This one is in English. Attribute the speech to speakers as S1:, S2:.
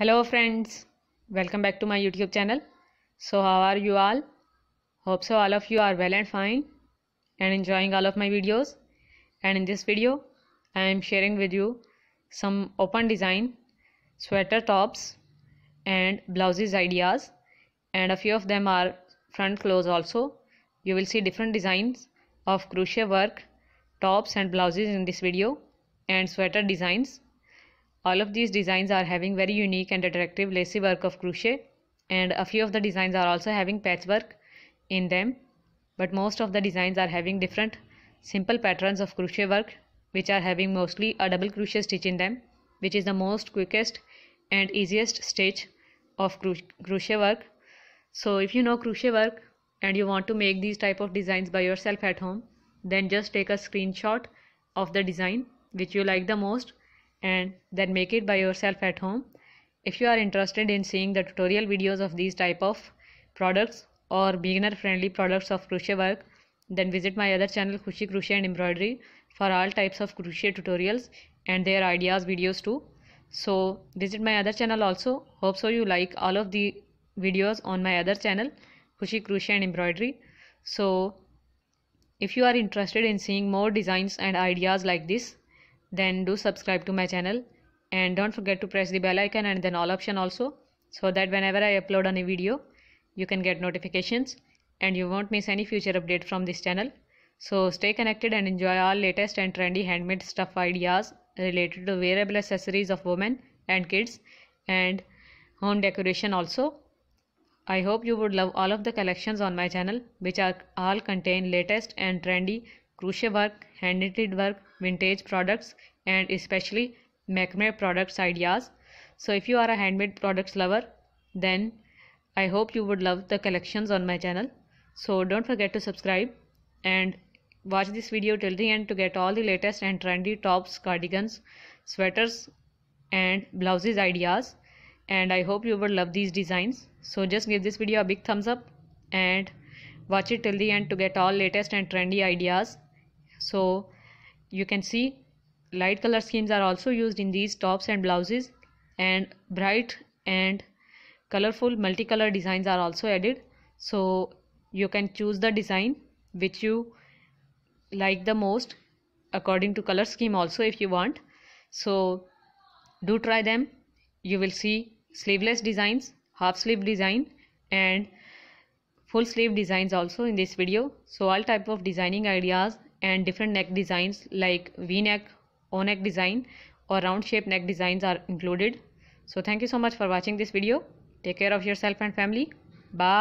S1: hello friends welcome back to my youtube channel so how are you all hope so all of you are well and fine and enjoying all of my videos and in this video i am sharing with you some open design sweater tops and blouses ideas and a few of them are front clothes also you will see different designs of crochet work tops and blouses in this video and sweater designs all of these designs are having very unique and attractive lacy work of crochet and a few of the designs are also having patchwork in them but most of the designs are having different simple patterns of crochet work which are having mostly a double crochet stitch in them which is the most quickest and easiest stitch of crochet work so if you know crochet work and you want to make these type of designs by yourself at home then just take a screenshot of the design which you like the most and then make it by yourself at home. If you are interested in seeing the tutorial videos of these type of products or beginner friendly products of crochet work, then visit my other channel Khushi Crochet and Embroidery for all types of crochet tutorials and their ideas videos too. So visit my other channel also. Hope so you like all of the videos on my other channel Khushi Crochet and Embroidery. So if you are interested in seeing more designs and ideas like this, then do subscribe to my channel and don't forget to press the bell icon and then all option also so that whenever I upload any video you can get notifications and you won't miss any future update from this channel. So stay connected and enjoy all latest and trendy handmade stuff ideas related to wearable accessories of women and kids and home decoration also. I hope you would love all of the collections on my channel which are all contain latest and trendy crochet work, hand knitted work, vintage products and especially macrame products ideas. So if you are a handmade products lover then I hope you would love the collections on my channel. So don't forget to subscribe and watch this video till the end to get all the latest and trendy tops, cardigans, sweaters and blouses ideas and I hope you would love these designs. So just give this video a big thumbs up and watch it till the end to get all latest and trendy ideas so you can see light color schemes are also used in these tops and blouses and bright and colorful multicolor designs are also added so you can choose the design which you like the most according to color scheme also if you want so do try them you will see sleeveless designs half sleeve design and full sleeve designs also in this video so all type of designing ideas and different neck designs like v-neck o-neck design or round shape neck designs are included so thank you so much for watching this video take care of yourself and family bye